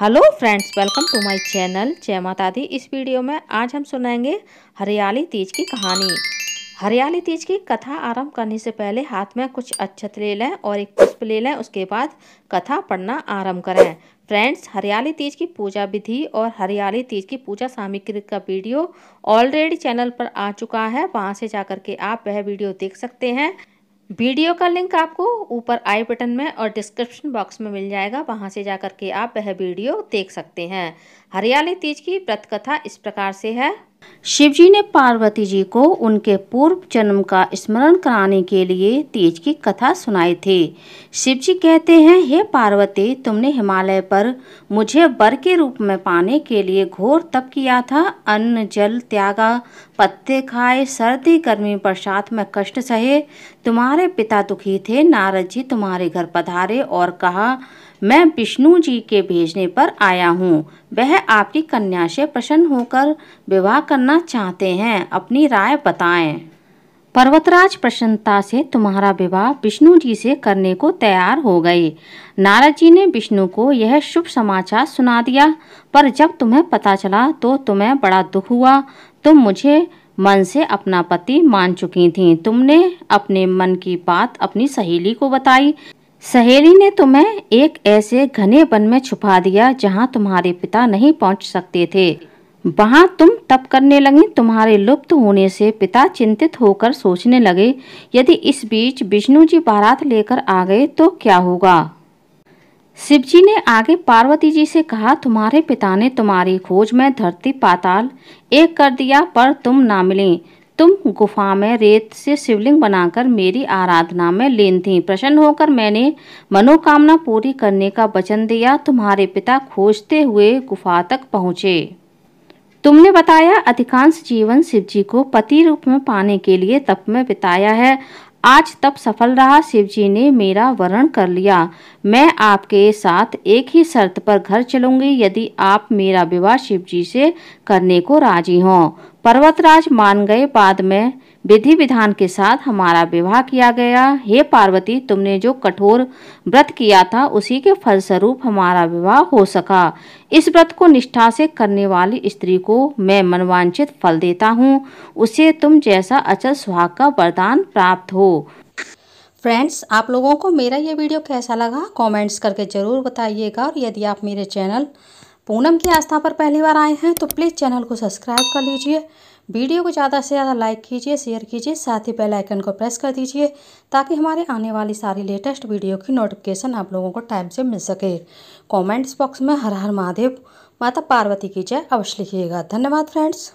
hello friends welcome to my channel जय माता दी इस वीडियो में आज हम सुनाएंगे हरियाली तीज की कहानी हरियाली तीज की कथा आरंभ करने से पहले हाथ में कुछ अच्छत ले लें और एक पुष्प ले लें उसके बाद कथा पढ़ना आरंभ करें फ्रेंड्स हरियाली तीज की पूजा विधि और हरियाली तीज की पूजा सामग्री का वीडियो ऑलरेडी चैनल पर आ चुका है वहाँ से जाकर के आप वह वीडियो देख सकते हैं वीडियो का लिंक आपको ऊपर आई बटन में और डिस्क्रिप्शन बॉक्स में मिल जाएगा वहाँ से जाकर के आप वह वीडियो देख सकते हैं हरियाली तीज की व्रत कथा इस प्रकार से है शिवजी ने पार्वती जी को उनके पूर्व जन्म का स्मरण कराने के लिए तेज की कथा सुनाई थी शिवजी कहते हैं हे पार्वती तुमने हिमालय पर मुझे बर के रूप में पाने के लिए घोर तप किया था अन्न जल त्यागा पत्ते खाए सर्दी गर्मी बरसात में कष्ट सहे तुम्हारे पिता दुखी थे नारद जी तुम्हारे घर पधारे और कहा मैं विष्णु जी के भेजने पर आया हूँ वह आपकी कन्या से प्रसन्न होकर विवाह करना चाहते हैं अपनी राय बताएं पर्वतराज प्रसन्नता से तुम्हारा विवाह विष्णु जी से करने को तैयार हो गए नारद जी ने विष्णु को यह शुभ समाचार सुना दिया पर जब तुम्हें पता चला तो तुम्हें बड़ा दुख हुआ तुम मुझे मन से अपना पति मान चुकी थी तुमने अपने मन की बात अपनी सहेली को बताई सहेली ने तुम्हें एक ऐसे घने वन में छुपा दिया जहां तुम्हारे पिता नहीं पहुंच सकते थे वहां तुम तप करने लगी तुम्हारे लुप्त होने से पिता चिंतित होकर सोचने लगे यदि इस बीच विष्णु जी बारात लेकर आ गए तो क्या होगा शिव जी ने आगे पार्वती जी से कहा तुम्हारे पिता ने तुम्हारी खोज में धरती पाताल एक कर दिया पर तुम ना मिले तुम गुफा में रेत से शिवलिंग बनाकर मेरी आराधना में लीन थी प्रसन्न होकर मैंने मनोकामना पूरी करने का वचन दिया तुम्हारे पिता खोजते हुए गुफा तक पहुँचे तुमने बताया अधिकांश जीवन शिव जी को पति रूप में पाने के लिए तप में बिताया है आज तप सफल रहा शिवजी ने मेरा वरण कर लिया मैं आपके साथ एक ही शर्त पर घर चलूंगी यदि आप मेरा विवाह शिवजी से करने को राजी हों पर्वतराज मान गए बाद में विधि विधान के साथ हमारा विवाह किया गया हे पार्वती तुमने जो कठोर व्रत किया था उसी के फलस्वरूप हमारा विवाह हो सका इस व्रत को निष्ठा से करने वाली स्त्री को मैं मनवांचित फल देता हूँ उसे तुम जैसा अचल सुहाग का वरदान प्राप्त हो फ्रेंड्स आप लोगों को मेरा ये वीडियो कैसा लगा कमेंट्स करके ज़रूर बताइएगा और यदि आप मेरे चैनल पूनम की आस्था पर पहली बार आए हैं तो प्लीज़ चैनल को सब्सक्राइब कर लीजिए वीडियो को ज़्यादा से ज़्यादा लाइक कीजिए शेयर कीजिए साथ ही बेल आइकन को प्रेस कर दीजिए ताकि हमारे आने वाली सारी लेटेस्ट वीडियो की नोटिफिकेशन आप लोगों को टाइम से मिल सके कमेंट्स बॉक्स में हर हर महादेव माता पार्वती की जय अवश्य लिखिएगा धन्यवाद फ्रेंड्स